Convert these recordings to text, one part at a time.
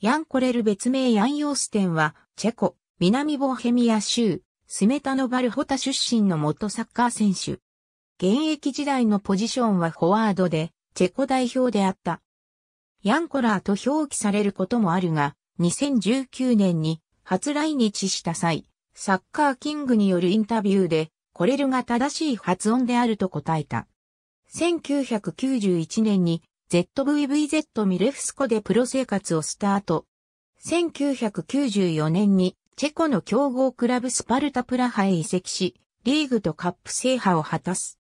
ヤンコレル別名ヤンヨーステンは、チェコ、南ボヘミア州、スメタノバルホタ出身の元サッカー選手。現役時代のポジションはフォワードで、チェコ代表であった。ヤンコラーと表記されることもあるが、2019年に初来日した際、サッカーキングによるインタビューで、コレルが正しい発音であると答えた。1991年に ZVVZ ミレフスコでプロ生活をスタート。1994年にチェコの強豪クラブスパルタプラハへ移籍し、リーグとカップ制覇を果たす。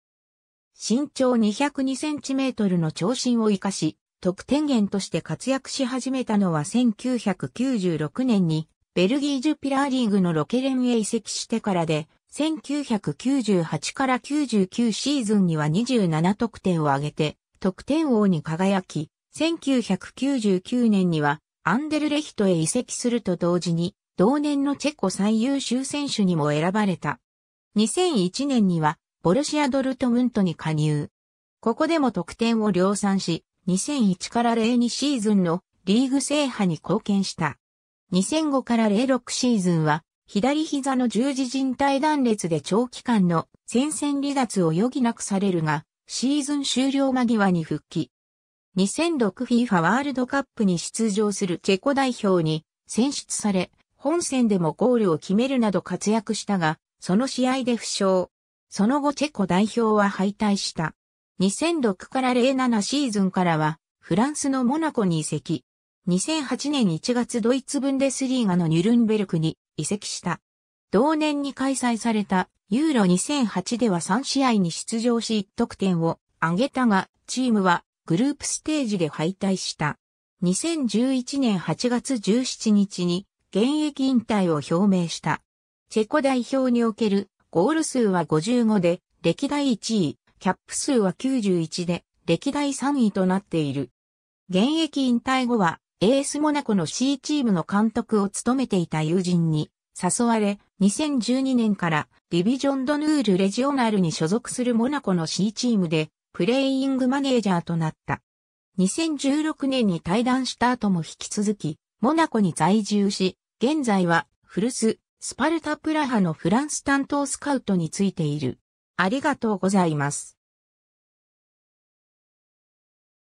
身長202センチメートルの長身を活かし、得点源として活躍し始めたのは1996年に、ベルギージュピラーリーグのロケレンへ移籍してからで、1998から99シーズンには27得点を挙げて、得点王に輝き、1999年にはアンデルレヒトへ移籍すると同時に、同年のチェコ最優秀選手にも選ばれた。2001年には、ボルシア・ドルトムントに加入。ここでも得点を量産し、2001から02シーズンのリーグ制覇に貢献した。2005から06シーズンは、左膝の十字靭帯断裂で長期間の戦線離脱を余儀なくされるが、シーズン終了間際に復帰。2006FIFA ワールドカップに出場するチェコ代表に選出され、本戦でもゴールを決めるなど活躍したが、その試合で負傷。その後チェコ代表は敗退した。2006から07シーズンからは、フランスのモナコに移籍。2008年1月ドイツブンデスリーガのニュルンベルクに移籍した。同年に開催されたユーロ2008では3試合に出場し1得点を挙げたが、チームはグループステージで敗退した。2011年8月17日に現役引退を表明した。チェコ代表におけるゴール数は55で、歴代1位、キャップ数は91で、歴代3位となっている。現役引退後は、エースモナコの C チームの監督を務めていた友人に、誘われ、2012年からディビジョンドヌールレジオナルに所属するモナコの C チームでプレイングマネージャーとなった。2016年に退団した後も引き続き、モナコに在住し、現在は古巣、スパルタプラハのフランス担当スカウトについている。ありがとうございます。